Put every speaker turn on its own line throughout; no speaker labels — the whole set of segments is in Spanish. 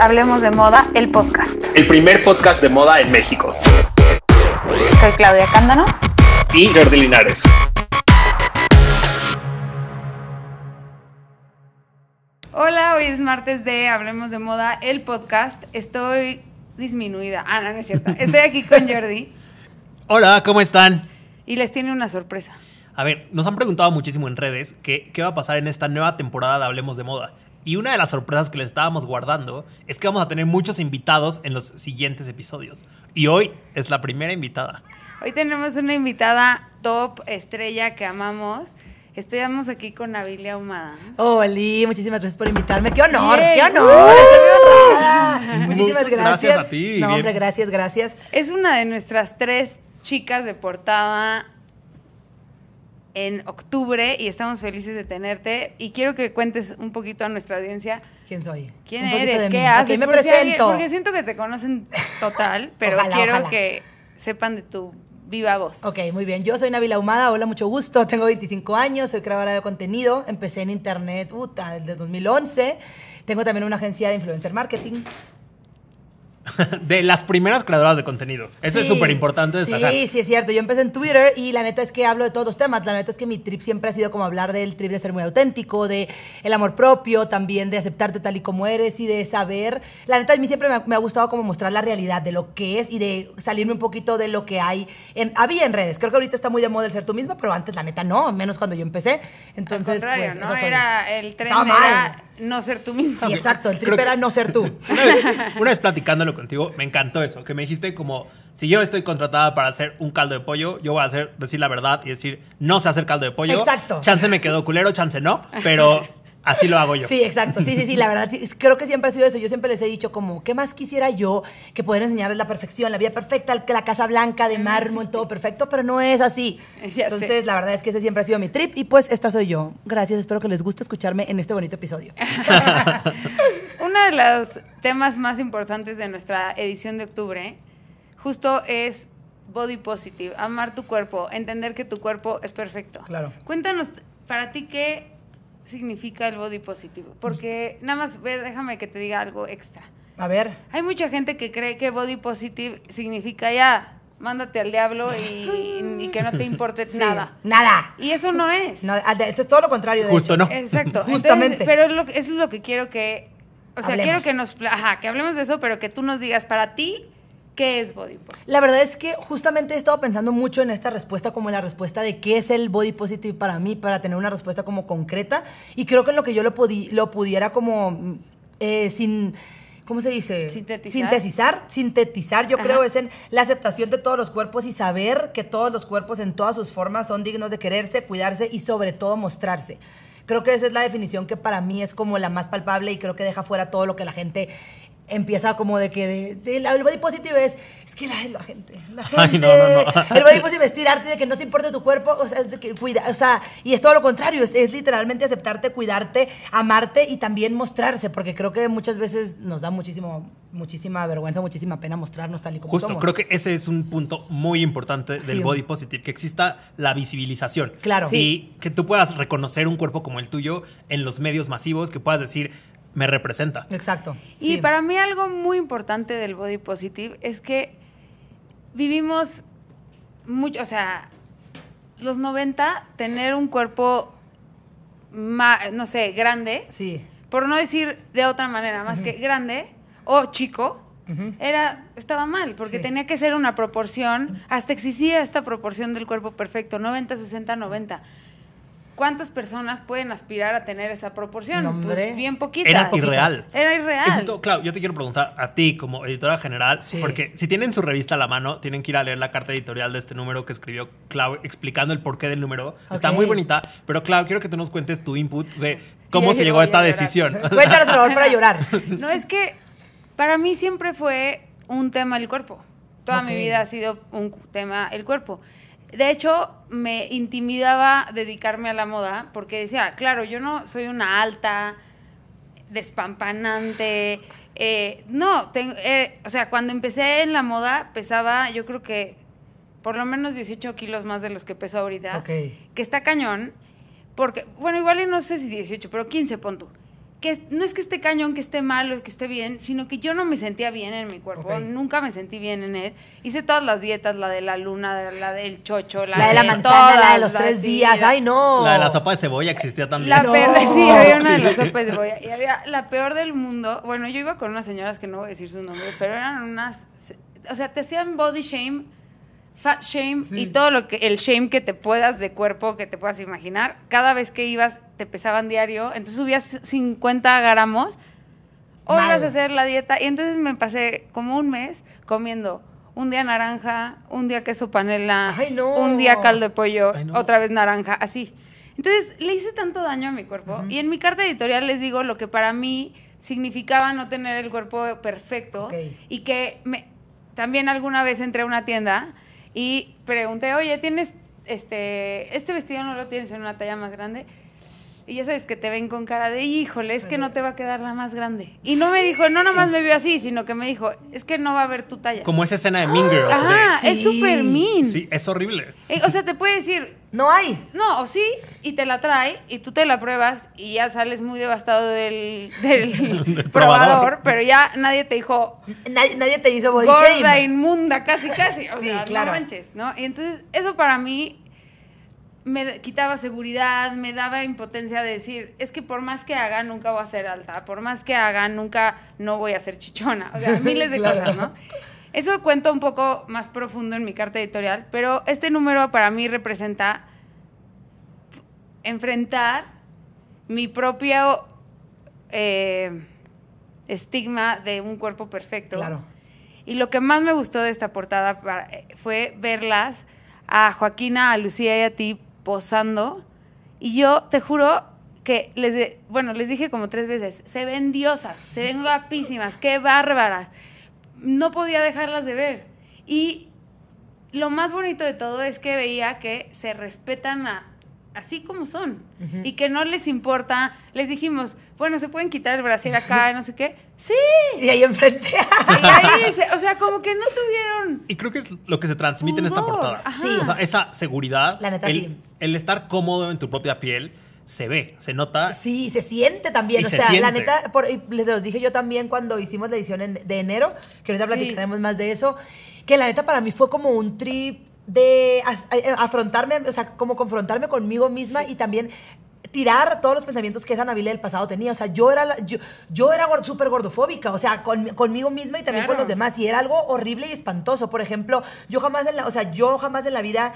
Hablemos de Moda, el podcast.
El primer podcast de moda en México.
Soy Claudia Cándano.
Y Jordi Linares.
Hola, hoy es martes de Hablemos de Moda, el podcast. Estoy disminuida. Ah, no, no es cierto. Estoy aquí con Jordi.
Hola, ¿cómo están?
Y les tiene una sorpresa.
A ver, nos han preguntado muchísimo en redes que, qué va a pasar en esta nueva temporada de Hablemos de Moda. Y una de las sorpresas que les estábamos guardando es que vamos a tener muchos invitados en los siguientes episodios. Y hoy es la primera invitada.
Hoy tenemos una invitada top, estrella que amamos. Estamos aquí con Avilia Humada.
Oli, muchísimas gracias por invitarme. ¡Qué honor! ¡Qué honor! ¡Uh! muchísimas gracias. Gracias a ti. No, hombre, gracias,
gracias. Es una de nuestras tres chicas de portada en octubre y estamos felices de tenerte. Y quiero que cuentes un poquito a nuestra audiencia. ¿Quién soy? ¿Quién eres? ¿Qué haces? Okay, me presento. porque siento que te conocen total, pero quiero que sepan de tu
viva voz. Ok, muy bien. Yo soy Navila Humada, hola, mucho gusto. Tengo 25 años, soy creadora de contenido. Empecé en internet desde 2011. Tengo también una agencia de influencer marketing
de las primeras creadoras de contenido. Eso es súper importante destacar. Sí,
sí, es cierto. Yo empecé en Twitter y la neta es que hablo de todos los temas. La neta es que mi trip siempre ha sido como hablar del trip de ser muy auténtico, de el amor propio, también de aceptarte tal y como eres y de saber. La neta, a mí siempre me ha, gustado como mostrar la realidad de lo que es y de salirme un poquito de lo que hay. En, había en redes. Creo que ahorita está muy de moda el ser tú mismo, pero antes, la neta, no. Menos cuando yo empecé. Entonces, pues, ¿no? Era
el tren era no ser tú mismo. exacto. El trip era
no ser tú. una vez,
una vez platicándolo contigo. Me encantó eso, que me dijiste como, si yo estoy contratada para hacer un caldo de pollo, yo voy a hacer, decir la verdad y decir, no sé hacer caldo de pollo. Exacto. Chance me quedó culero, chance no,
pero
Así lo hago yo. Sí,
exacto. Sí, sí, sí. La verdad, creo que siempre ha sido eso. Yo siempre les he dicho como, ¿qué más quisiera yo que poder enseñarles la perfección, la vida perfecta, la casa blanca de ah, mármol, todo perfecto? Pero no es así. Entonces, la verdad es que ese siempre ha sido mi trip y pues esta soy yo. Gracias, espero que les guste escucharme en este bonito episodio.
Uno de los temas más importantes de nuestra edición de octubre justo es body positive, amar tu cuerpo, entender que tu cuerpo es perfecto. Claro. Cuéntanos, para ti, ¿qué significa el body positivo. Porque nada más, ve, déjame que te diga algo extra. A ver. Hay mucha gente que cree que body positive significa ya, mándate al diablo y, que no te importe nada. Nada. Y eso no es. Ah, es todo lo contrario. Justo, ¿no? Exacto. Justamente. pero lo, es lo que quiero que... O sea, quiero que nos... Ajá, que hablemos de eso, pero que tú nos digas, para ti, ¿Qué es body positive? La verdad es que justamente he estado pensando
mucho en esta respuesta como en la respuesta de qué es el body positive para mí, para tener una respuesta como concreta. Y creo que en lo que yo lo, pudiera como eh, sin... ¿Cómo se dice?
Sintetizar.
Sintetizar, yo creo, es en la aceptación de todos los cuerpos y saber que todos los cuerpos en todas sus formas son dignos de quererse, cuidarse y sobre todo mostrarse. Creo que esa es la definición que para mí es como la más palpable y creo que deja fuera todo lo que la gente empieza como de que el body positive es es que la, gente la gente el body positive es tirarte de que no te importa tu cuerpo o sea, es de que cuida, o sea y es todo lo contrario es, literalmente aceptarte cuidarte amarte y también mostrarse porque creo que muchas veces nos da muchísimo muchísima vergüenza muchísima pena mostrarnos tal y como justo creo que
ese es un punto muy importante del body positive que exista la visibilización claro y que tú puedas reconocer un cuerpo como el tuyo en los medios masivos que puedas decir me representa. Exacto.
Y para mí algo muy importante del body positive es que vivimos mucho, o sea, los 90, tener un cuerpo, más, no sé, grande, sí. por no decir de otra manera, más que grande o chico, era, estaba mal, porque tenía que ser una proporción, hasta existía esta proporción del cuerpo perfecto, 90, 60, 90. ¿Cuántas personas pueden aspirar a tener esa proporción? Pues bien poquitas. Era irreal. Era irreal.
claro, yo te quiero preguntar a ti como editora general, porque si tienen su revista a la mano, tienen que ir a leer la carta editorial de este número que escribió Clau explicando el porqué del número. Está muy bonita, pero Clau, quiero que tú nos cuentes tu input de cómo se llegó a esta decisión. Cuéntanos, por favor, para llorar.
No, es que para mí siempre fue un tema el cuerpo. Toda mi vida ha sido un tema el cuerpo. De hecho, me intimidaba dedicarme a la moda porque decía, claro, yo no soy una alta, despampanante. Eh, no, eh, o sea, cuando empecé en la moda pesaba, yo creo que por lo menos 18 kilos más de los que peso ahorita. Que está cañón. Porque, bueno, igual no sé si 18, pero 15 pon tú no es que esté cañón, que esté mal o que esté bien, sino que yo no me sentía bien en mi cuerpo, nunca me sentí bien en él. Hice todas las dietas, la de la luna, la del chocho, la, de, la manzana, la de los tres días, ay
no. La de la sopa de
cebolla existía también. La peor, sí, había una de las sopas de
cebolla y había la peor del mundo. Bueno, yo iba con unas señoras que no voy a decir su nombre, pero eran unas, o sea, te hacían body shame fat shame y todo lo que el shame que te puedas de cuerpo que te puedas imaginar. Cada vez que ibas te pesaban diario, entonces subías 50 gramos. o ibas vas a hacer la dieta y entonces me pasé como un mes comiendo un día naranja, un día queso panela, un día caldo de pollo, otra vez naranja, así. Entonces le hice tanto daño a mi cuerpo y en mi carta editorial les digo lo que para mí significaba no tener el cuerpo perfecto y que me, también alguna vez entré a una tienda y pregunté, oye, ¿tienes este, este vestido no lo tienes en una talla más grande? Y ya sabes que te ven con cara de, híjole, es que no te va a quedar la más grande. Y no me dijo, no nomás me vio así, sino que me dijo, es que no va a haber tu talla. Como esa escena
de Mean Girls. Ajá, es súper mean. Sí, es horrible.
Eh, o sea, te puede decir... No hay. No, o sí, y te la trae, y tú te la pruebas, y ya sales muy devastado del, probador, pero ya nadie te dijo... Nadie, te hizo body Gorda, inmunda, casi, casi. O sea, claro. manches, ¿no? Y entonces, eso para mí me quitaba seguridad, me daba impotencia de decir, es que por más que haga, nunca voy a ser alta, por más que haga, nunca no voy a ser chichona, o sea, miles de cosas, ¿no? Eso cuento un poco más profundo en mi carta editorial, pero este número para mí representa enfrentar mi propio eh, estigma de un cuerpo perfecto. Claro. Y lo que más me gustó de esta portada eh, fue verlas a Joaquina, a Lucía y a ti posando. Y yo te juro que les, bueno, les dije como tres veces, se ven diosas, se ven guapísimas, qué bárbaras. No podía dejarlas de ver. Y lo más bonito de todo es que veía que se respetan a así como son y que no les importa. Les dijimos, bueno, se pueden quitar el brasier acá, no sé qué. Sí. Y ahí enfrente. Y ahí, o sea, como que no tuvieron. Y creo que es
lo que se transmite en esta portada. O sea, esa seguridad. La neta, el, sí. el estar cómodo en tu propia piel se ve, se nota.
Sí, se siente también. o sea, la neta, les los dije yo también cuando hicimos la edición de enero, que ahorita platicaremos más de eso, que la neta para mí fue como un trip de eh, eh, afrontarme, o sea, como confrontarme conmigo misma y también tirar todos los pensamientos que esa Nabila del pasado tenía. O sea, yo era, yo, era súper gordofóbica, o sea, conmigo misma y también con los demás. Y era algo horrible y espantoso. Por ejemplo, yo jamás en la, o sea, yo jamás en la vida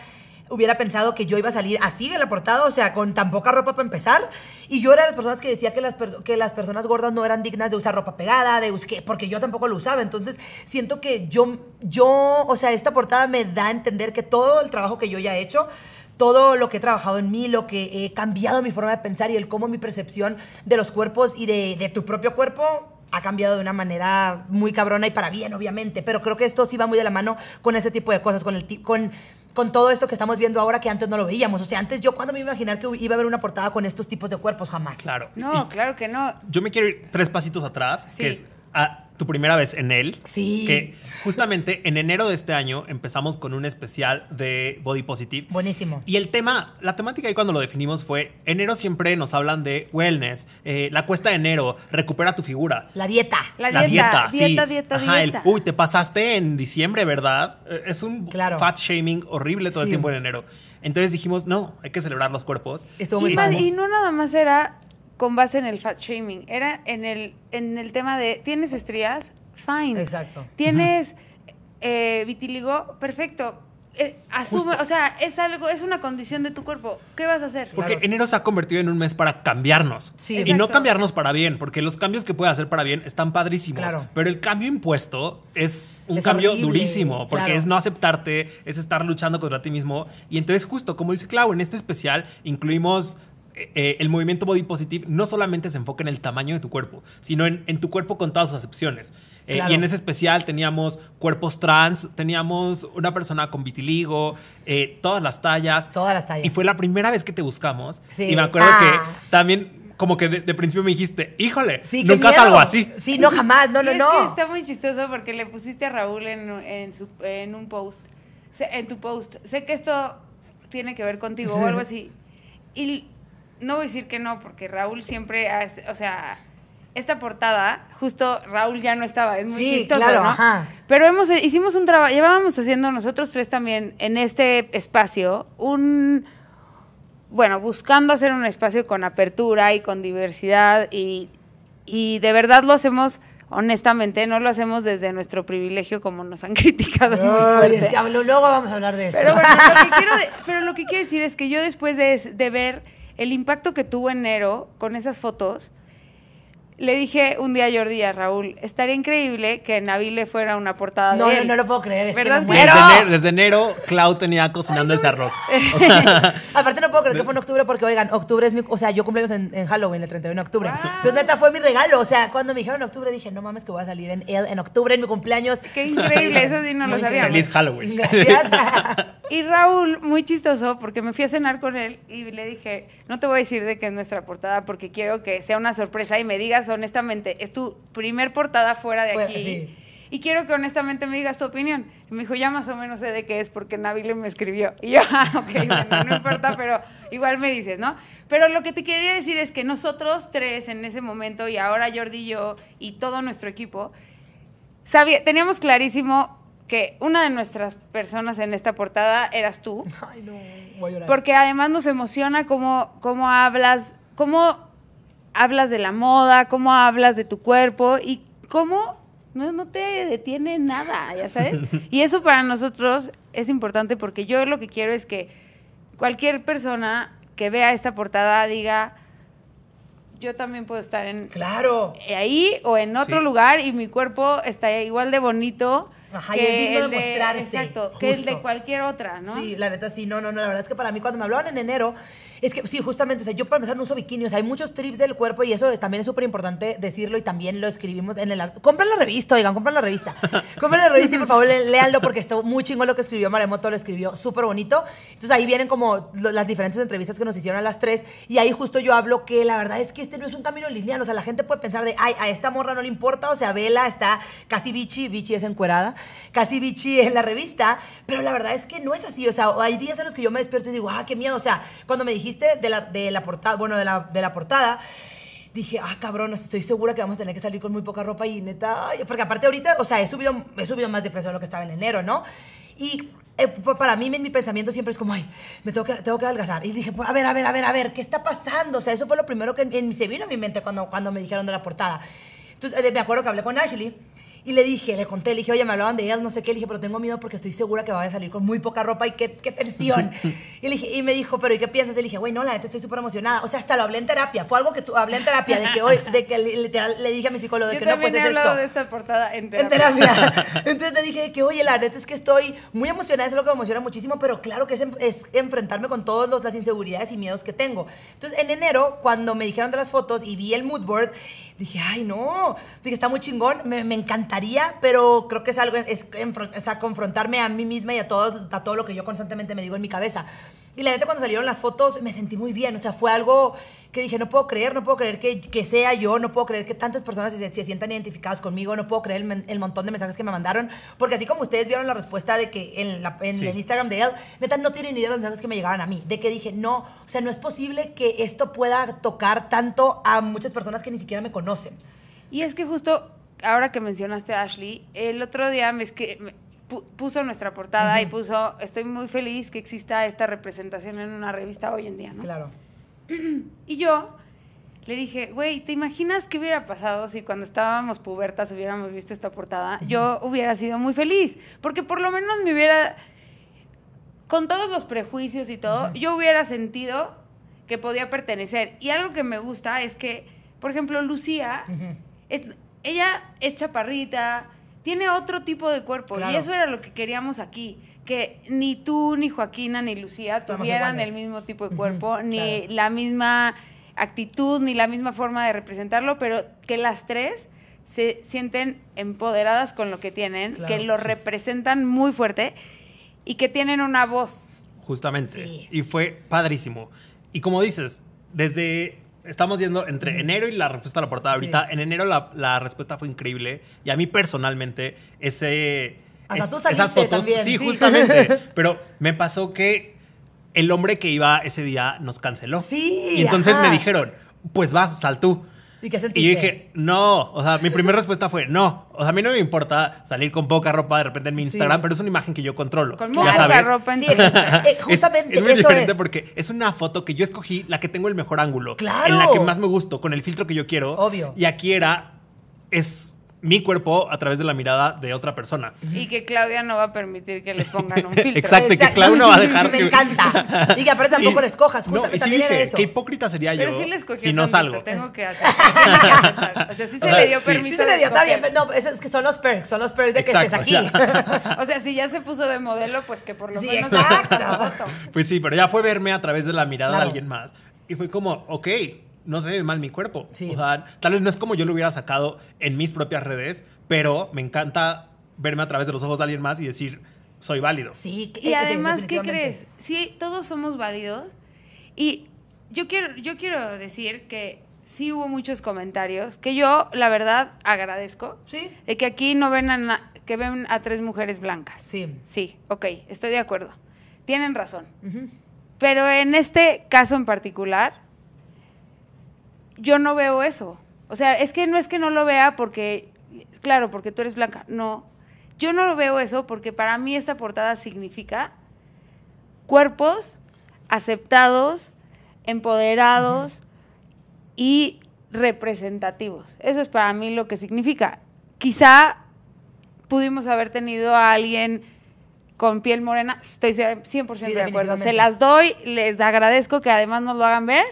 hubiera pensado que yo iba a salir así en la portada, o sea, con tan poca ropa para empezar. Y yo era de las personas que decía que las, que las personas gordas no eran dignas de usar ropa pegada, de porque yo tampoco lo usaba. Entonces, siento que yo, yo, o sea, esta portada me da a entender que todo el trabajo que yo ya he hecho, todo lo que he trabajado en mí, lo que he cambiado mi forma de pensar y el cómo mi percepción de los cuerpos y de, tu propio cuerpo ha cambiado de una manera muy cabrona y para bien, obviamente, pero creo que esto sí va muy de la mano con ese tipo de cosas, con, el con con todo esto que estamos viendo ahora que antes no lo veíamos. O sea, antes yo cuando me iba imaginar que iba a haber una portada con estos tipos de cuerpos, jamás. Claro. No, claro que no.
Yo me quiero ir tres pasitos atrás, que es a, tu primera vez en él. Sí. Que justamente en enero de este año empezamos con un especial de Body Positive. Buenísimo. Y el tema, la temática ahí cuando lo definimos fue, enero siempre nos hablan de wellness, eh, la cuesta de enero, recupera tu figura.
La dieta. La, la dieta, dieta, dieta, dieta,
dieta. uy, te pasaste en diciembre, ¿verdad? Eh, es un fat shaming horrible todo el tiempo en enero. Entonces dijimos, no, hay que celebrar los cuerpos. Estuvo muy y, y
no nada más era con base en el fat shaming, era en el, en el tema de, ¿tienes estrías? Fine. Exacto. ¿Tienes eh, vitiligo? Perfecto. Eh, asume, o sea, es algo, es una condición de tu cuerpo. ¿Qué vas a hacer? Porque
enero se ha convertido en un mes para cambiarnos. Y no cambiarnos para bien, porque los cambios que puede hacer para bien están padrísimos. Claro. Pero el cambio impuesto es un cambio durísimo, porque es no aceptarte, es estar luchando contra ti mismo. Y entonces, justo como dice Clau, en este especial incluimos eh, eh, el movimiento body positive no solamente se enfoca en el tamaño de tu cuerpo, sino en, tu cuerpo con todas sus acepciones. Eh, y en ese especial teníamos cuerpos trans, teníamos una persona con vitiligo, todas las tallas. Todas las tallas. Y fue la primera vez que te buscamos. Sí. Y me acuerdo que ah. también como que de, principio me dijiste, híjole, nunca salgo algo así. Sí,
no, jamás, no, no, es no. Que está muy chistoso porque le pusiste a Raúl en, en un post, en tu post, sé que esto tiene que ver contigo o algo así. Y no voy a decir que no, porque Raúl siempre, hace, o sea, esta portada, justo Raúl ya no estaba, es muy chistoso, claro, Pero hemos, hicimos un trabajo, llevábamos haciendo nosotros tres también en este espacio un, bueno, buscando hacer un espacio con apertura y con diversidad y, de verdad lo hacemos honestamente, no lo hacemos desde nuestro privilegio como nos han criticado. No, Es que luego vamos a hablar de eso. Pero, bueno, lo que quiero, pero lo que quiero decir es que yo después de, de ver el impacto que tuvo enero con esas fotos le dije un día a Jordi a Raúl, estaría increíble que le fuera una portada no, de No, no lo puedo creer. Es
desde,
enero, Clau tenía cocinando ese arroz.
Aparte no puedo creer que fue en octubre porque, oigan, octubre es mi... O sea, yo cumpleaños en, Halloween, el 31 de octubre. Entonces, neta, fue mi regalo. O sea, cuando me dijeron en octubre, dije, no mames que voy a salir en en octubre,
en mi cumpleaños. Qué increíble, eso sí no lo sabía. Feliz
Halloween.
Gracias.
y Raúl, muy chistoso, porque me fui a cenar con él y le dije, no te voy a decir de qué es nuestra portada porque quiero que sea una sorpresa y me digas pues, honestamente. Es tu primer portada fuera de aquí. Y quiero que honestamente me digas tu opinión. me dijo, ya más o menos sé de qué es porque Nabil me escribió. Y yo, ah, ok, no importa, pero igual me dices, ¿no? Pero lo que te quería decir es que nosotros tres en ese momento, y ahora Jordi y yo, y todo nuestro equipo, sabía, teníamos clarísimo que una de nuestras personas en esta portada eras tú. Ay, no, voy a llorar. Porque además nos emociona cómo, cómo hablas, cómo hablas de la moda, cómo hablas de tu cuerpo y cómo no, te detiene nada, ya sabes. Y eso para nosotros es importante porque yo lo que quiero es que cualquier persona que vea esta portada diga, yo también puedo estar en... Claro. Ahí o en otro lugar y mi cuerpo está igual de bonito Ajá, que y es de, Exacto, que el de cualquier otra, ¿no? Sí, la
neta sí, no, no, no, la verdad es que para mí cuando me hablaban en enero, es que sí, justamente, o sea, yo para empezar no uso bikini, hay muchos trips del cuerpo y eso también es súper importante decirlo y también lo escribimos en el... Compren la revista, oigan, compren la revista. compren la revista y por favor léanlo porque está muy chingón lo que escribió Maremoto, lo escribió súper bonito. Entonces ahí vienen como las diferentes entrevistas que nos hicieron a las tres y ahí justo yo hablo que la verdad es que este no es un camino lineal, o sea, la gente puede pensar de, ay, a esta morra no le importa, o sea, Vela está casi bichi, bichi es encuerada casi bichi en la revista, pero la verdad es que no es así, o sea, hay días en los que yo me despierto y digo, ah, qué miedo, o sea, cuando me dijiste de la, portada, bueno, de la, portada, dije, ah, cabrón, estoy segura que vamos a tener que salir con muy poca ropa y neta, porque aparte ahorita, o sea, he subido, he subido más de peso de lo que estaba en enero, ¿no? Y eh, para mí, mi, pensamiento siempre es como, ay, me tengo que, tengo que adelgazar. Y dije, a ver, a ver, a ver, a ver, ¿qué está pasando? O sea, eso fue lo primero que en, se vino a mi mente cuando, cuando me dijeron de la portada. Entonces, eh, me acuerdo que hablé con Ashley y le dije, le conté, le dije, oye, me hablaban de ellas, no sé qué, le dije, pero tengo miedo porque estoy segura que va a salir con muy poca ropa y qué, qué tensión. y, le dije, y me dijo, pero ¿y qué piensas? Y le dije, güey, no, la neta estoy súper emocionada. O sea, hasta lo hablé en terapia. Fue algo que tú, hablé en terapia, de que de que literal le dije a mi psicólogo, de que no, pues he hablado esto. de
esta portada en terapia. En
terapia. Entonces le dije, que oye, la neta es que estoy muy emocionada, es lo que me emociona muchísimo, pero claro que es, enfrentarme con todas las inseguridades y miedos que tengo. Entonces en enero, cuando me dijeron de las fotos y vi el moodboard Dije, ay, no. Dije, está muy chingón, me, me encantaría, pero creo que es algo, es, confrontarme a mí misma y a, todos, a todo lo que yo constantemente me digo en mi cabeza. Y la neta, cuando salieron las fotos, me sentí muy bien. O sea, fue algo que dije, no puedo creer, no puedo creer que, sea yo, no puedo creer que tantas personas se, sientan identificadas conmigo, no puedo creer el, montón de mensajes que me mandaron, porque así como ustedes vieron la respuesta de que en, la, el Instagram de él, neta, no tienen idea de los mensajes que me llegaban a mí, de que dije, no, o sea, no es posible que esto pueda tocar tanto
a muchas personas que ni siquiera me conocen. Y es que justo ahora que mencionaste a Ashley, el otro día me, es que, puso nuestra portada y puso, estoy muy feliz que exista esta representación en una revista hoy en día, ¿no? Claro. Y yo le dije, güey, ¿te imaginas qué hubiera pasado si cuando estábamos pubertas hubiéramos visto esta portada? Yo hubiera sido muy feliz, porque por lo menos me hubiera, con todos los prejuicios y todo, yo hubiera sentido que podía pertenecer. Y algo que me gusta es que, por ejemplo, Lucía, es, ella es chaparrita, tiene otro tipo de cuerpo. Y eso era lo que queríamos aquí, que ni tú, ni Joaquina, ni Lucía tuvieran el mismo tipo de cuerpo, ni la misma actitud, ni la misma forma de representarlo, pero que las tres se sienten empoderadas con lo que tienen, que lo representan muy fuerte y que tienen una voz.
Justamente. Y fue padrísimo. Y como dices, desde estamos viendo entre enero y la respuesta a la portada. Ahorita, en enero la, respuesta fue increíble. Y a mí personalmente, ese. Hasta tú esas fotos, Sí, justamente. pero me pasó que el hombre que iba ese día nos canceló. Sí. Y entonces me dijeron, pues vas, sal tú.
¿Y dije,
no. O sea, mi primera respuesta fue, no. O sea, a mí no me importa salir con poca ropa de repente en mi Instagram, pero es una imagen que yo controlo. Con ya ropa en eh, Justamente es, muy diferente porque es una foto que yo escogí, la que tengo el mejor ángulo. Claro. En la que más me gusto, con el filtro que yo quiero. Obvio. Y aquí era, es mi cuerpo a través de la mirada de otra persona.
Y que Claudia no va a permitir que le pongan un filtro. Exacto, que Claudia no va a dejar. Me encanta.
Y que aparte tampoco y, le escojas. no, y si dije, qué hipócrita sería Pero yo sí le si no salgo.
Tengo
que hacer. o sea, sí se le dio permiso. Sí se le dio, está bien. No, es que son los perks, son los perks de que estés aquí. Ya. o sea, si ya se puso de modelo, pues que por lo sí, menos. Exacto.
Pues sí, pero ya fue verme a través de la mirada de alguien más. Y fue como, ok, no sé ve mal mi cuerpo. tal vez no es como yo lo hubiera sacado en mis propias redes, pero me encanta verme a través de los ojos de alguien más y decir, soy válido. Sí, y eh, además, ¿qué
crees? Sí, todos somos válidos. Y yo quiero, yo quiero decir que sí hubo muchos comentarios que yo, la verdad, agradezco. Sí. De que aquí no ven a que ven a tres mujeres blancas. Sí. Sí, ok, estoy de acuerdo. Tienen razón. Pero en este caso en particular, yo no veo eso. O sea, es que no es que no lo vea porque, claro, porque tú eres blanca. No, yo no lo veo eso porque para mí esta portada significa cuerpos aceptados, empoderados y representativos. Eso es para mí lo que significa. Quizá pudimos haber tenido a alguien con piel morena, estoy 100% de acuerdo. Se las doy, les agradezco que además nos lo hagan ver,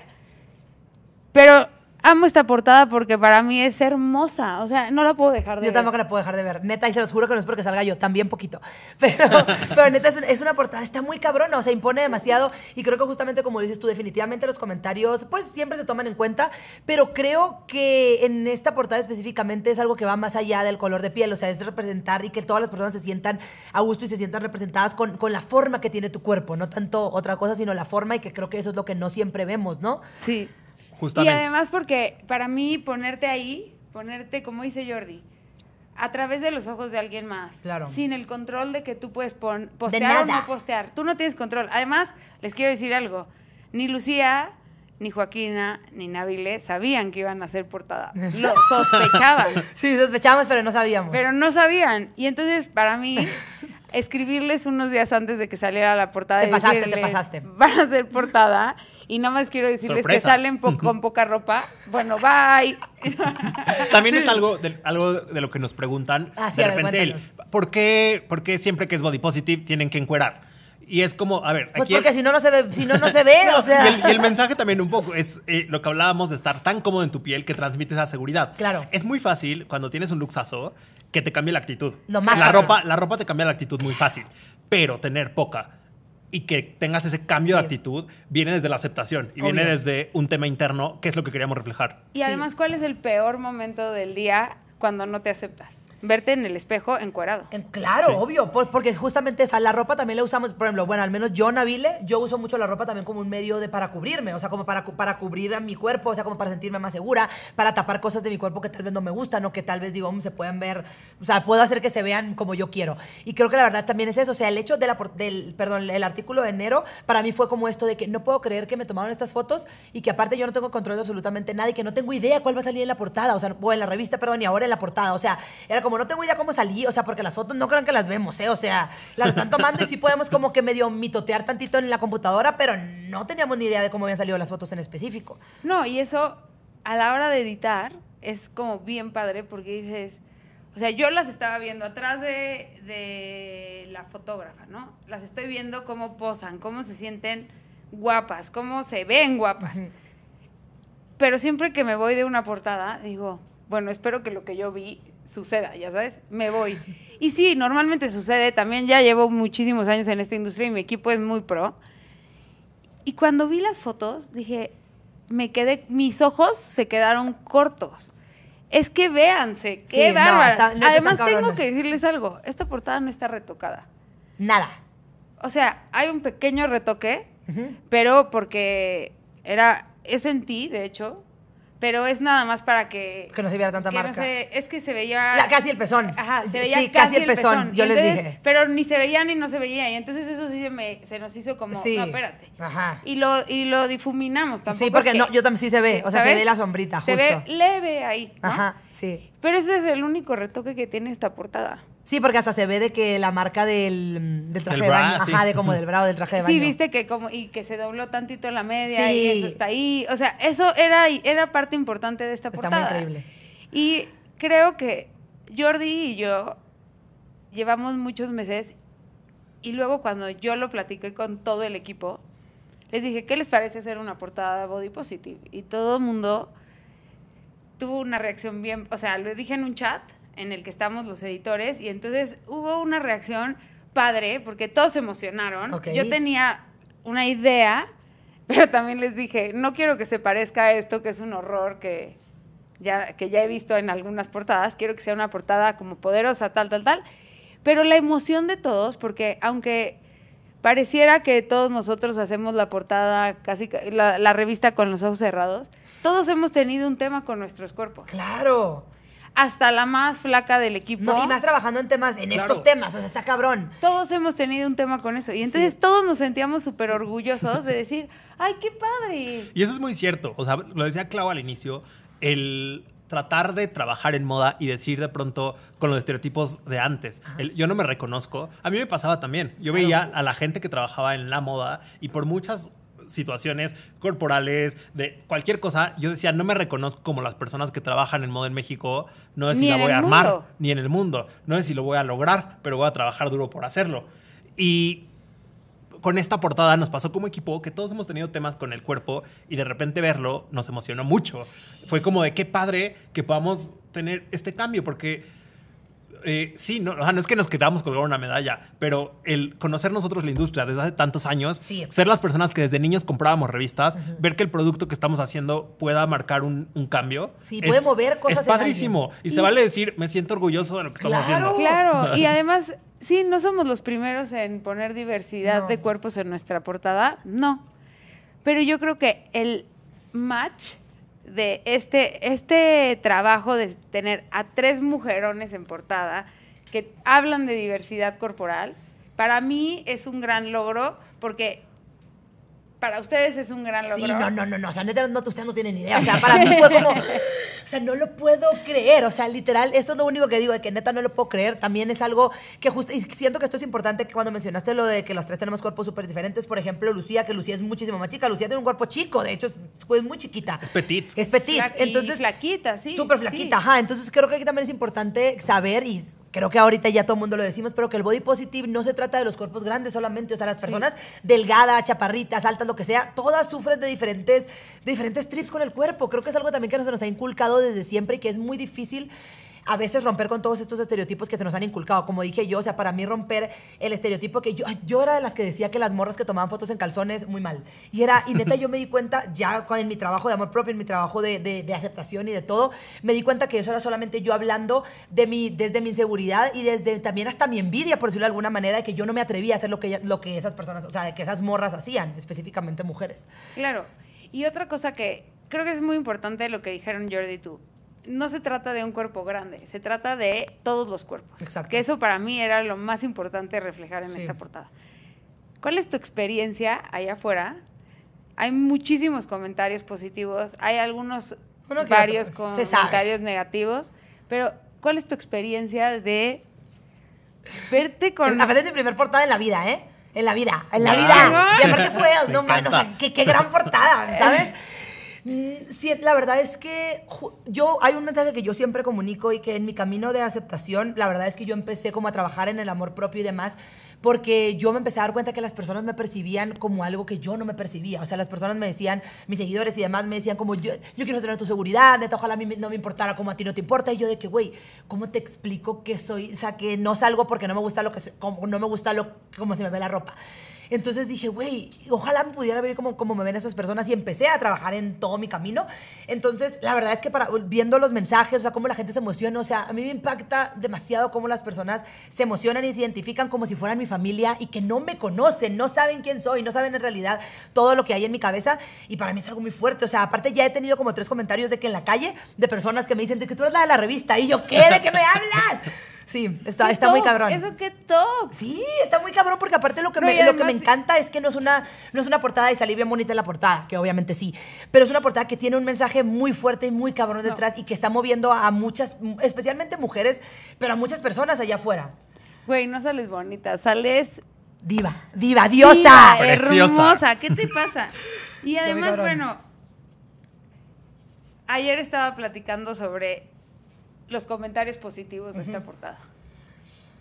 pero amo esta portada porque para mí es hermosa. O sea, no la puedo dejar de ver. Yo tampoco
la puedo dejar de ver. Neta, y se los juro que no es porque salga yo, también poquito. Pero, neta, es, una portada, está muy cabrona, o sea, impone demasiado. Y creo que justamente como dices tú, definitivamente los comentarios, pues siempre se toman en cuenta. Pero creo que en esta portada específicamente es algo que va más allá del color de piel. O sea, es representar y que todas las personas se sientan a gusto y se sientan representadas con, con la forma que tiene tu cuerpo. No tanto otra cosa, sino la forma y que creo que eso es lo que no siempre vemos, ¿no? Sí. Y además
porque para mí ponerte ahí, ponerte como dice Jordi, a través de los ojos de alguien más. Claro. Sin el control de que tú puedes postear o no postear. Tú no tienes control. Además, les quiero decir algo. Ni Lucía, ni Joaquina, ni Nabile sabían que iban a ser portada. Lo
sospechaban. sí, sospechábamos, pero no sabíamos.
Pero no sabían. Y entonces, para mí, escribirles unos días antes de que saliera la portada. Te pasaste, te pasaste. Van a ser portada. Y nada más quiero decirles que salen con poca ropa. Bueno, bye.
También es algo de, algo de lo que nos preguntan ah, de repente. ¿por, qué, ¿Por qué siempre que es body positive tienen que encuerar? Y es como, a ver, pues porque si no no se ve, si no no se ve, o sea. Y el, mensaje también un poco es eh, lo que hablábamos de estar tan cómodo en tu piel que transmite esa seguridad. Claro. Es muy fácil cuando tienes un luxazo que te cambie la actitud. Lo la ropa, la ropa te cambia la actitud muy fácil, pero tener poca y que tengas ese cambio de actitud viene desde la aceptación y viene desde un tema interno, que es lo que queríamos reflejar.
Y además, ¿cuál es el peor momento del día cuando no te aceptas? verte en el espejo encuerado. Claro,
obvio, pues porque justamente esa, la ropa también la usamos, por ejemplo, bueno, al menos yo, Navile yo uso mucho la ropa también como un medio de para cubrirme, o sea, como para, para cubrir a mi cuerpo, o sea, como para sentirme más segura, para tapar cosas de mi cuerpo que tal vez no me gustan o que tal vez, digo, mm, se puedan ver, o sea, puedo hacer que se vean como yo quiero. Y creo que la verdad también es eso, o sea, el hecho de la, del, perdón, el artículo de enero, para mí fue como esto de que no puedo creer que me tomaron estas fotos y que aparte yo no tengo control de absolutamente nada y que no tengo idea cuál va a salir en la portada, o sea, o en la revista, perdón, y ahora en la portada, o sea, era como como no tengo idea cómo salí, o sea, porque las fotos no crean que las vemos, ¿eh? O sea, las están tomando y sí podemos como que medio mitotear tantito en la computadora, pero no teníamos ni idea de cómo habían salido las fotos en específico.
No, y eso a la hora de editar es como bien padre porque dices, o sea, yo las estaba viendo atrás de, la fotógrafa, ¿no? Las estoy viendo cómo posan, cómo se sienten guapas, cómo se ven guapas. Pero siempre que me voy de una portada, digo, bueno, espero que lo que yo vi suceda, ya sabes, me voy. Y sí, normalmente sucede, también ya llevo muchísimos años en esta industria y mi equipo es muy pro. Y cuando vi las fotos, dije, me quedé, mis ojos se quedaron cortos. Es que véanse, qué bárbaro. Además, tengo que decirles algo, esta portada no está retocada. Nada. O sea, hay un pequeño retoque, pero porque era, es en ti, de hecho, pero es nada más para que. Que no se viera tanta que marca. es que se veía. casi el pezón. Ajá, se veía casi, el pezón. Yo les dije. Pero ni se veía ni no se veía. Y entonces eso sí se, me, se nos hizo como. Sí. No, espérate. Ajá. Y lo, y lo difuminamos también Sí, porque no, yo también sí se ve. o sea, se ve la sombrita, justo. Se ve leve ahí. ¿no? Ajá, sí. Pero ese es el único retoque que tiene esta portada.
Sí, porque hasta se ve de que la marca del, mm, traje de baño, ajá, de como del bravo del traje de baño. Sí, viste
que como y que se dobló tantito la media y eso está ahí, o sea, eso era era parte importante de esta portada. Está muy increíble. Y creo que Jordi y yo llevamos muchos meses y luego cuando yo lo platiqué con todo el equipo, les dije, "¿Qué les parece hacer una portada body positive?" Y todo el mundo tuvo una reacción bien, o sea, lo dije en un chat en el que estamos los editores y entonces hubo una reacción padre porque todos se emocionaron. Yo tenía una idea, pero también les dije, no quiero que se parezca a esto, que es un horror que ya, que ya he visto en algunas portadas, quiero que sea una portada como poderosa, tal, tal, tal. Pero la emoción de todos, porque aunque pareciera que todos nosotros hacemos la portada, casi la, revista con los ojos cerrados. Todos hemos tenido un tema con nuestros cuerpos. Claro hasta la más flaca del equipo. No, y más trabajando en temas, en estos temas, o sea, está cabrón. Todos hemos tenido un tema con eso. Y entonces todos nos sentíamos súper orgullosos de decir, ¡ay, qué padre!
Y eso es muy cierto. O sea, lo decía Clau al inicio, el tratar de trabajar en moda y decir de pronto con los estereotipos de antes. yo no me reconozco. A mí me pasaba también. Yo veía a la gente que trabajaba en la moda y por muchas situaciones corporales, de cualquier cosa, yo decía, no me reconozco como las personas que trabajan en Modo en México, no sé si la voy a armar, ni en el mundo, no sé si lo voy a lograr, pero voy a trabajar duro por hacerlo. Y con esta portada nos pasó como equipo que todos hemos tenido temas con el cuerpo y de repente verlo nos emocionó mucho. Fue como de qué padre que podamos tener este cambio, porque eh, sí, no, es que nos quedamos colgar una medalla, pero el conocer nosotros la industria desde hace tantos años, ser las personas que desde niños comprábamos revistas, ver que el producto que estamos haciendo pueda marcar un, cambio. Sí, puede mover cosas. Es padrísimo. y, se vale decir, me siento orgulloso de lo que estamos haciendo. Claro, y
además, sí, no somos los primeros en poner diversidad de cuerpos en nuestra portada, no. Pero yo creo que el match de este, este trabajo de tener a tres mujerones en portada que hablan de diversidad corporal, para mí es un gran logro porque para ustedes es un gran logro. Sí, no, no,
no, no. O sea, neta, no, ustedes no tienen idea. O sea, para mí fue como. O sea, no lo puedo creer. O sea, literal, eso es lo único que digo, que neta no lo puedo creer. También es algo que justo. Y siento que esto es importante que cuando mencionaste lo de que las tres tenemos cuerpos súper diferentes. Por ejemplo, Lucía, que Lucía es muchísimo más chica. Lucía tiene un cuerpo chico, de hecho, es, muy chiquita. Es petit. Es petit. Es Entonces. Flaquita, sí. Súper flaquita, ajá. Entonces creo que aquí también es importante saber y creo que ahorita ya todo el mundo lo decimos, pero que el body positive no se trata de los cuerpos grandes solamente, o sea, las personas delgadas, chaparritas, altas, lo que sea, todas sufren de diferentes, diferentes trips con el cuerpo. Creo que es algo también que nos, nos ha inculcado desde siempre y que es muy difícil a veces romper con todos estos estereotipos que se nos han inculcado. Como dije yo, o sea, para mí romper el estereotipo que yo, yo era de las que decía que las morras que tomaban fotos en calzones, muy mal. Y era, y neta, yo me di cuenta, ya en mi trabajo de amor propio, en mi trabajo de, aceptación y de todo, me di cuenta que eso era solamente yo hablando de mi, desde mi inseguridad y desde también hasta mi envidia, por decirlo de alguna manera, de que yo no me atrevía a hacer lo que, lo que esas personas, o sea, que esas morras
hacían, específicamente mujeres. Claro. Y otra cosa que creo que es muy importante lo que dijeron Jordi y tú no se trata de un cuerpo grande, se trata de todos los cuerpos. Exacto. Que eso para mí era lo más importante reflejar en esta portada. ¿Cuál es tu experiencia allá afuera? Hay muchísimos comentarios positivos, hay algunos varios pues, comentarios negativos, pero ¿cuál es tu experiencia de verte con... la es mi primer portada en la vida, ¿eh? En la vida, en la vida. Y aparte fue, no mames,
qué, qué gran portada, ¿sabes? Mm, sí, la verdad es que yo hay un mensaje que yo siempre comunico y que en mi camino de aceptación, la verdad es que yo empecé como a trabajar en el amor propio y demás, porque yo me empecé a dar cuenta que las personas me percibían como algo que yo no me percibía. O sea, las personas me decían, mis seguidores y demás me decían como, yo, yo quiero tener tu seguridad, neta, ojalá a mí no me importara como a ti no te importa. Y yo de que, güey, ¿cómo te explico que soy, o sea, que no salgo porque no me gusta lo que, como, no me gusta lo, cómo se me ve la ropa? Entonces dije, güey, ojalá me pudiera ver cómo me ven esas personas y empecé a trabajar en todo mi camino. Entonces, la verdad es que para, viendo los mensajes, o sea, cómo la gente se emociona, o sea, a mí me impacta demasiado cómo las personas se emocionan y se identifican como si fueran mi familia y que no me conocen, no saben quién soy, no saben en realidad todo lo que hay en mi cabeza y para mí es algo muy fuerte. O sea, aparte ya he tenido como tres comentarios de que en la calle de personas que me dicen que tú eres la de la revista y yo, ¿qué? ¿De qué me hablas? Sí, está, está muy cabrón. Eso qué top. Sí, está muy cabrón porque aparte lo que, me, lo que me encanta es que no es, una, no es una portada y salí bien bonita en la portada, que obviamente sí, pero es una portada que tiene un mensaje muy fuerte y muy cabrón detrás y que está moviendo a muchas, especialmente mujeres, pero a muchas personas allá afuera.
Güey, no sales bonita, sales
diva, diva, diosa, hermosa.
¿Qué te pasa?
Y además, bueno,
ayer estaba platicando sobre los comentarios positivos de esta portada.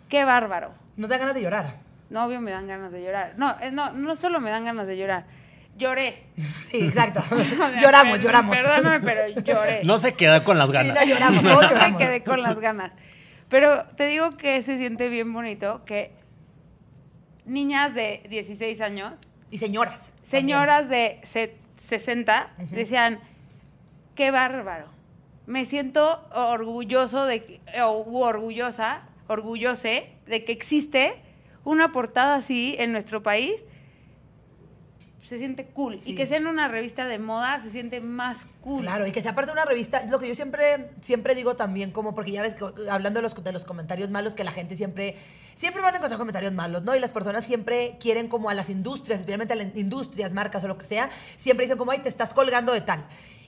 Qué bárbaro. No da ganas de llorar. No, obvio me dan ganas de llorar. No, eh, no, no solo me dan ganas de llorar. Lloré. Sí, exacto. lloramos, lloramos. Perdóname, pero lloré.
No se queda con las ganas. lloramos, no, quedé
con las ganas. Pero te digo que se siente bien bonito que niñas de 16 años. Y señoras. Señoras de 60 decían, qué bárbaro me siento orgulloso de, o orgullosa, orgullose de que existe una portada así en nuestro país. Se siente cool. Y que sea en una revista de moda, se siente más cool. Claro, y que sea parte de una revista,
es lo que yo siempre, siempre digo también, como porque ya ves, que, hablando de los, de los comentarios malos, que la gente siempre, siempre van a encontrar comentarios malos, ¿no? Y las personas siempre quieren como a las industrias, especialmente a las industrias, marcas o lo que sea, siempre dicen como, ay, te estás colgando de tal.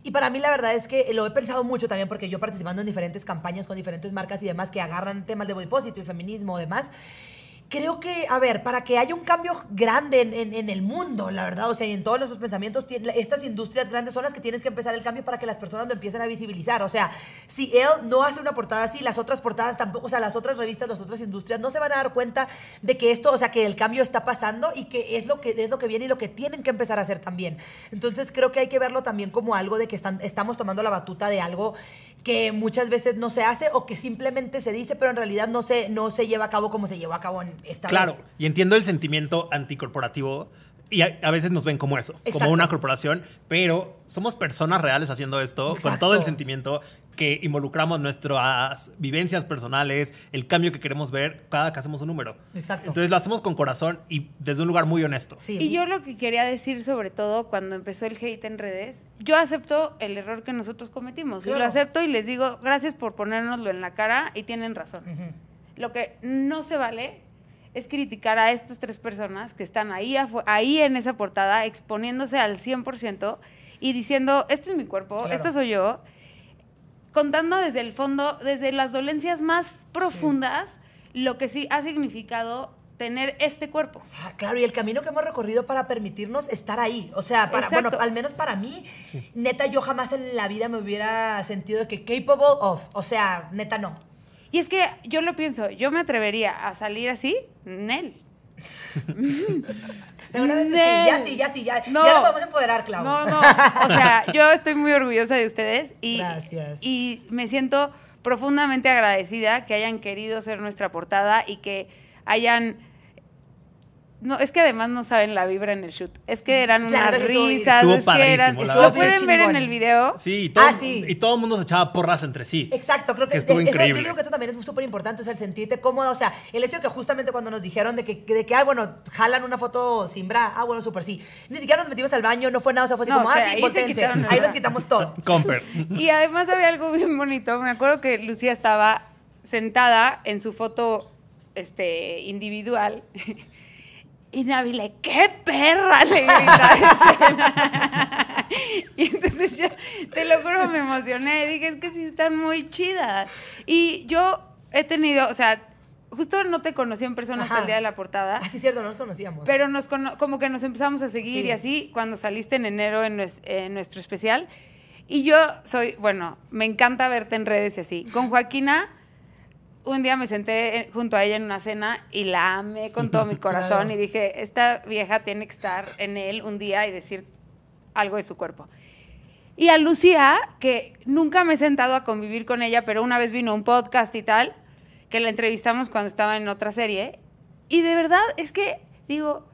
Y para mí la verdad es que lo he pensado mucho también porque yo participando en diferentes campañas con diferentes marcas y demás que agarran temas de body y feminismo y demás creo que, a ver, para que haya un cambio grande en, el mundo, la verdad, o sea, en todos nuestros pensamientos, estas industrias grandes son las que tienes que empezar el cambio para que las personas lo empiecen a visibilizar. O sea, si él no hace una portada así, las otras portadas tampoco, o sea, las otras revistas, las otras industrias no se van a dar cuenta de que esto, o sea, que el cambio está pasando y que es lo que, es lo que viene y lo que tienen que empezar a hacer también. Entonces, creo que hay que verlo también como algo de que están, estamos tomando la batuta de algo que muchas veces no se hace o que simplemente se dice, pero en realidad no se, no se lleva a cabo como se llevó a cabo en esta Claro,
y entiendo el sentimiento anticorporativo y a, veces nos ven como eso, como una corporación, pero somos personas reales haciendo esto, con todo el sentimiento que involucramos nuestras vivencias personales, el cambio que queremos ver cada que hacemos un número. Exacto. Entonces lo hacemos con corazón y desde un lugar muy honesto. Sí. Y yo
lo que quería decir sobre todo cuando empezó el hate en redes, yo acepto el error que nosotros cometimos. Yo lo acepto y les digo, gracias por ponérnoslo en la cara y tienen razón. Lo que no se vale es criticar a estas tres personas que están ahí, ahí en esa portada, exponiéndose al 100% y diciendo, este es mi cuerpo, este soy yo, contando desde el fondo, desde las dolencias más profundas, lo que sí ha significado tener este cuerpo. Ah,
claro, y el camino que hemos recorrido para permitirnos estar ahí. O sea, para, bueno, al menos para mí, neta, yo jamás en la vida me hubiera
sentido que capable of. O sea, neta, no. Y es que yo lo pienso, yo me atrevería a salir así, Nel.
ya sí, ya sí, ya. ya lo podemos empoderar, Clau. No, no. O
sea, yo estoy muy orgullosa de ustedes y, Gracias. y me siento profundamente agradecida que hayan querido ser nuestra portada y que hayan no, es que además no saben la vibra en el shoot. Es que eran unas risas, es que eran... Lo pueden ver en el video. Sí, y todo, ah,
y todo el mundo se echaba porras entre sí.
Exacto, creo que, es, increíble. yo creo que esto también es súper importante, o sea, el sentirte cómodo, o sea, el hecho de que justamente cuando nos dijeron de que, de que ah, bueno, jalan una foto sin bra, ah, bueno, súper sí. Ni siquiera nos metimos al baño, no fue nada, o sea, fue así como, ah, sí, ahí, nos quitamos todo.
Comper.
Y además había algo bien bonito, me acuerdo que Lucía estaba sentada en su foto este, individual y Nabile, ¡qué perra! Le y entonces yo, te lo juro, me emocioné. Dije, es que sí están muy chidas. Y yo he tenido, o sea, justo no te conocí en persona hasta el día de la portada. Así ah, es cierto, no nos conocíamos. Pero nos como que nos empezamos a seguir y así, cuando saliste en enero en, en nuestro especial. Y yo soy, bueno, me encanta verte en redes y así. Con Joaquina un día me senté eh, junto a ella en una cena y la amé con todo mi corazón y dije, esta vieja tiene que estar en él un día y decir algo de su cuerpo. Y a Lucía, que nunca me he sentado a convivir con ella, pero una vez vino un podcast y tal, que la entrevistamos cuando estaba en otra serie. Y de verdad es que, digo,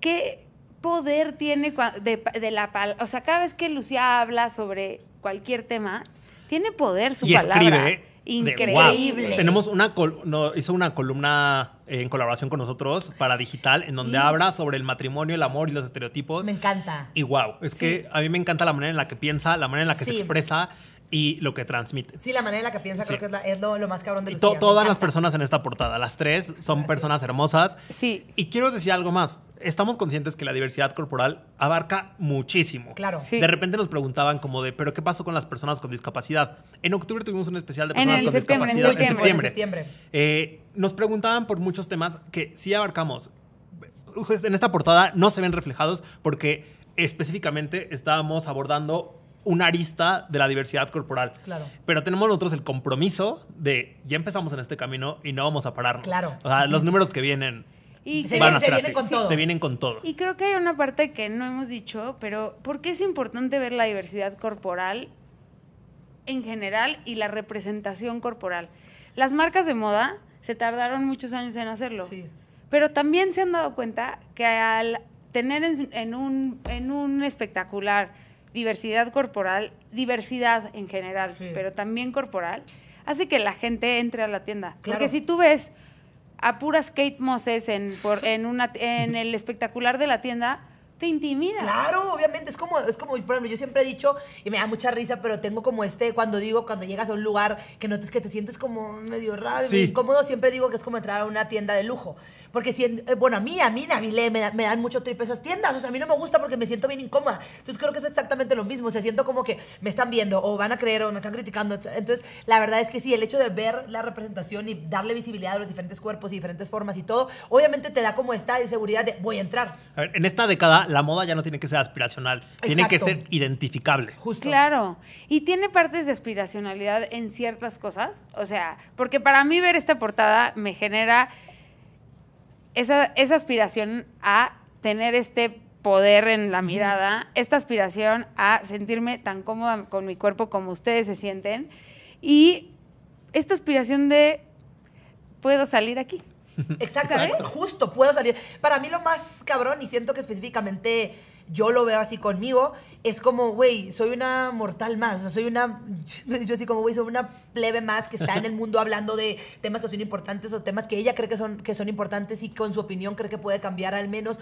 qué poder tiene de, la palabra. O sea, cada vez que Lucía habla sobre cualquier tema, tiene poder su y Escribe Increíble. Tenemos
una no, hizo una columna eh, en colaboración con nosotros para digital en donde habla sobre el matrimonio, el amor y los estereotipos. Me encanta. Y wow, es que a mí me encanta la manera en la que piensa, la manera en la que se expresa y lo que transmite.
Sí, la manera en la que piensa creo que es, lo, más cabrón de Lucía. todas
las personas en esta portada, las tres son personas hermosas. Sí. Y quiero decir algo más estamos conscientes que la diversidad corporal abarca muchísimo.
Claro. De repente
nos preguntaban como de, ¿pero qué pasó con las personas con discapacidad? En octubre tuvimos un especial de personas con discapacidad. En septiembre. Eh, nos preguntaban por muchos temas que sí abarcamos. En esta portada no se ven reflejados porque específicamente estábamos abordando una arista de la diversidad corporal. Claro. Pero tenemos nosotros el compromiso de ya empezamos en este camino y no vamos a pararnos. Claro. O sea, los números que vienen y se, vienen con todo. Y
creo que hay una parte que no hemos dicho, pero ¿por qué es importante ver la diversidad corporal en general y la representación corporal? Las marcas de moda se tardaron muchos años en hacerlo. Pero también se han dado cuenta que al tener en, un, en un espectacular diversidad corporal, diversidad en general, pero también corporal, hace que la gente entre a la tienda. Claro. Porque si tú ves a puras Kate Moses en, en, en el espectacular de la tienda, te intimida. Claro, obviamente, es como, es como, por ejemplo, yo siempre he dicho, y me da mucha risa, pero tengo como
este, cuando digo, cuando llegas a un lugar que notas que te sientes como medio raro, sí. incómodo, siempre digo que es como entrar a una tienda de lujo. Porque si, eh, bueno, a mí, a mí, Navilé, me, me dan mucho tripe esas tiendas. O sea, a mí no me gusta porque me siento bien incómoda. Entonces creo que es exactamente lo mismo. O sea, siento como que me están viendo o van a creer o me están criticando. Entonces, la verdad es que sí, el hecho de ver la representación y darle visibilidad a los diferentes cuerpos y diferentes formas y todo, obviamente te da como esta inseguridad de voy a entrar.
en esta década, la moda ya no tiene que ser aspiracional, tiene que ser identificable.
Justo. Claro. Y tiene partes de aspiracionalidad en ciertas cosas. O sea, porque para mí ver esta portada me genera esa, aspiración a tener este poder en la mirada, esta aspiración a sentirme tan cómoda con mi cuerpo como ustedes se sienten y esta aspiración de puedo salir
aquí. Exactamente, justo, puedo salir. Para mí lo más cabrón, y siento que específicamente yo lo veo así conmigo, es como, güey, soy una mortal más, o sea, soy una, yo así como, güey, soy una plebe más que está en el mundo hablando de temas que son importantes o temas que ella cree que son, que son importantes y con su opinión cree que puede cambiar al menos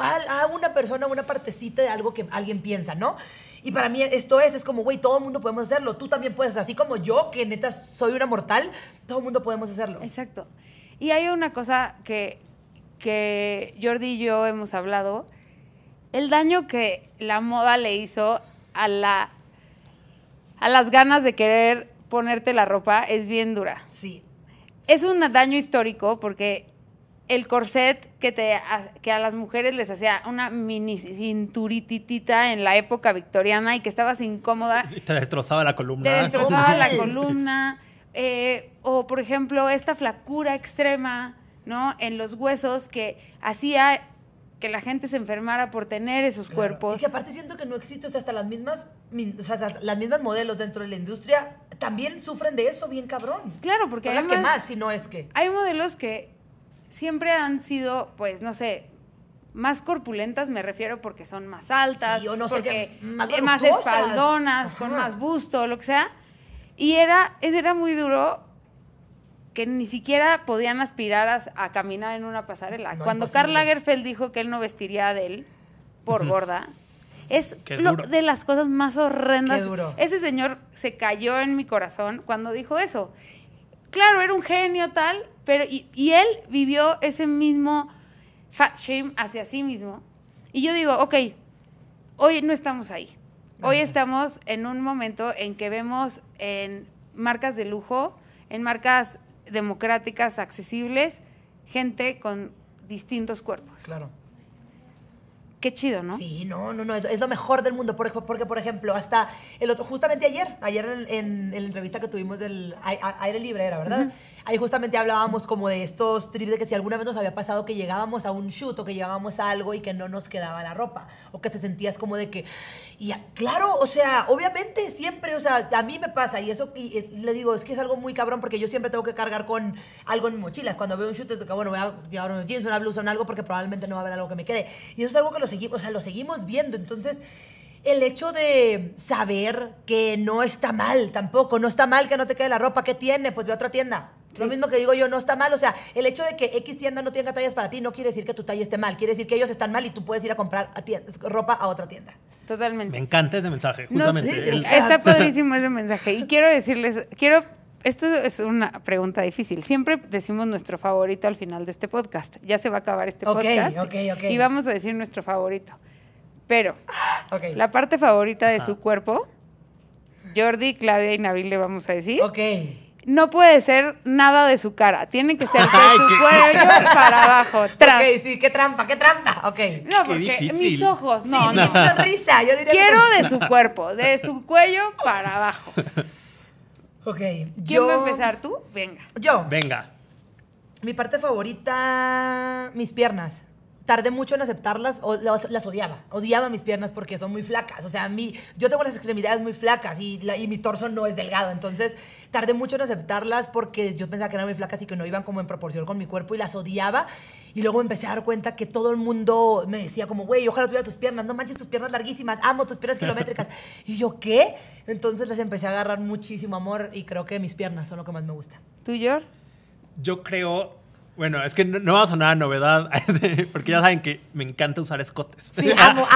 a, a una persona, una partecita de algo que alguien piensa, ¿no? Y para mí esto es, es como, güey, todo el mundo podemos hacerlo, tú también puedes, así como yo, que neta soy una mortal, todo el mundo podemos hacerlo. Exacto.
Y hay una cosa que, que Jordi y yo hemos hablado, el daño que la moda le hizo a, la, a las ganas de querer ponerte la ropa es bien dura. Sí. Es un daño histórico porque el corset que, te, a, que a las mujeres les hacía una mini cinturititita en la época victoriana y que estabas incómoda.
te destrozaba la columna. Te destrozaba la
columna. Eh, o, por ejemplo, esta flacura extrema, ¿no? En los huesos que hacía que la gente se enfermara por tener esos cuerpos. Y que aparte siento que no existe, o sea, hasta las mismas, las mismas modelos dentro de la
industria también sufren de eso bien cabrón. Claro, porque hay más, si no es que.
Hay modelos que siempre han sido, pues, no sé, más corpulentas me refiero porque son más altas, no porque sé más, espaldonas, con más busto, lo que sea. Y era, era muy duro que ni siquiera podían aspirar a, caminar en una pasarela. Cuando Karl Lagerfeld dijo que él no vestiría de él por gorda, es de las cosas más horrendas. Ese señor se cayó en mi corazón cuando dijo eso. Claro, era un genio tal, pero y, y él vivió ese mismo fat shame hacia sí mismo. Y yo digo, ok, hoy no estamos ahí. Hoy estamos en un momento en que vemos en marcas de lujo, en marcas democráticas, accesibles, gente con distintos cuerpos. Claro. Qué chido,
¿no? Sí, no, no, no, es, lo mejor del mundo, porque, porque, por ejemplo, hasta el otro, justamente ayer, ayer en, la entrevista que tuvimos del aire libre era, ¿verdad? Ahí justamente hablábamos como de estos trips de que si alguna vez nos había pasado que llegábamos a un shoot o que llevábamos algo y que no nos quedaba la ropa, o que te sentías como de que, y claro, o sea, obviamente siempre, o sea, a mí me pasa, y eso y, eh, le digo, es que es algo muy cabrón porque yo siempre tengo que cargar con algo en mochilas cuando veo un shoot es que, bueno, voy a llevar unos jeans, una blusa, un algo, porque probablemente no va a haber algo que me quede, y eso es algo que o sea, lo seguimos viendo. Entonces, el hecho de saber que no está mal tampoco, no está mal que no te quede la ropa que tiene, pues ve a otra tienda. Lo mismo que digo yo, no está mal. O sea, el hecho de que X tienda no tenga tallas para ti no quiere decir que tu talla esté mal. Quiere decir que ellos están mal y tú puedes ir a comprar
ropa a otra
tienda.
Totalmente. Me encanta ese mensaje, justamente. Está
padrísimo ese mensaje. Y quiero decirles, quiero esto es una pregunta difícil. Siempre decimos nuestro favorito al final de este podcast. Ya se va a acabar este podcast. Y vamos a decir nuestro favorito. Pero la parte favorita de su cuerpo, Jordi, Claudia y Nabil le vamos a decir. Ok. No puede ser nada de su cara. Tiene que ser de su cuello para abajo. Ok, sí, qué trampa, qué trampa. Ok. No, porque mis ojos, no, no. sonrisa, Quiero de su cuerpo, de su cuello para abajo. Ok. ¿Quién yo... va a empezar? ¿Tú? Venga.
Yo. Venga.
Mi
parte favorita, mis piernas tardé mucho en aceptarlas, o las, odiaba. Odiaba mis piernas porque son muy flacas. O sea, a mí, yo tengo las extremidades muy flacas y, mi torso no es delgado. Entonces, tardé mucho en aceptarlas porque yo pensaba que eran muy flacas y que no iban como en proporción con mi cuerpo y las odiaba. Y luego empecé a dar cuenta que todo el mundo me decía como, güey, ojalá tuviera tus piernas, no manches tus piernas larguísimas, amo tus piernas kilométricas. y yo, ¿qué? Entonces las empecé a agarrar muchísimo amor y creo que mis piernas son lo que más me gusta.
¿Tú, George? Yo creo bueno, es que no, no va a sonar a novedad, porque ya saben que me encanta usar escotes. Sí, amo,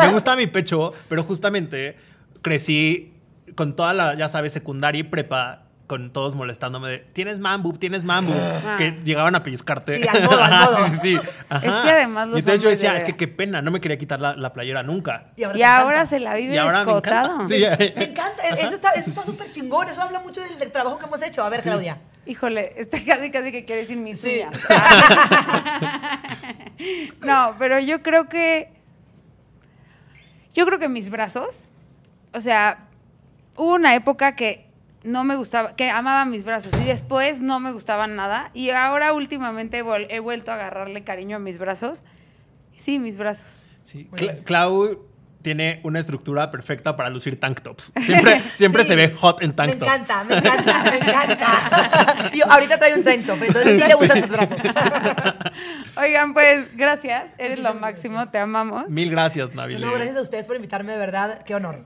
me gusta mi pecho, pero justamente crecí con toda la, ya sabes, secundaria y prepa con todos molestándome de tienes mambo, tienes mambo, que llegaban a pellizcarte. Sí, al ah, sí, sí, Es que además los Y entonces yo decía, es que qué pena, no me quería quitar la, playera nunca.
Y ahora,
se la vive escotado. Me
encanta, sí.
me encanta. E-, eso está súper eso
está chingón, eso habla mucho del, trabajo que hemos hecho. A ver, Claudia. Híjole, este casi casi que quiere decir mis no, pero yo creo que. Yo creo que mis brazos. O sea, hubo una época que no me gustaba, que amaba mis brazos y después no me gustaban nada. Y ahora últimamente he vuelto a agarrarle cariño a mis brazos. Sí, mis brazos. Sí,
Clau tiene una estructura perfecta para lucir tank tops. Siempre, siempre se ve hot en tank tops. Me encanta, me encanta, me encanta. ahorita
trae un tank top, entonces sí le gustan sus brazos. Oigan, pues gracias, eres lo máximo, te amamos.
Mil gracias, Navi. No, gracias a
ustedes por invitarme, de verdad, qué honor.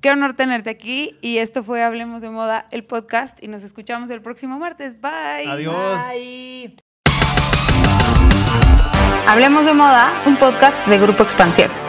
Qué honor tenerte aquí y esto fue Hablemos de Moda, el podcast y nos escuchamos el próximo martes. Bye. Adiós. Bye. Hablemos de Moda, un podcast de Grupo Expansión.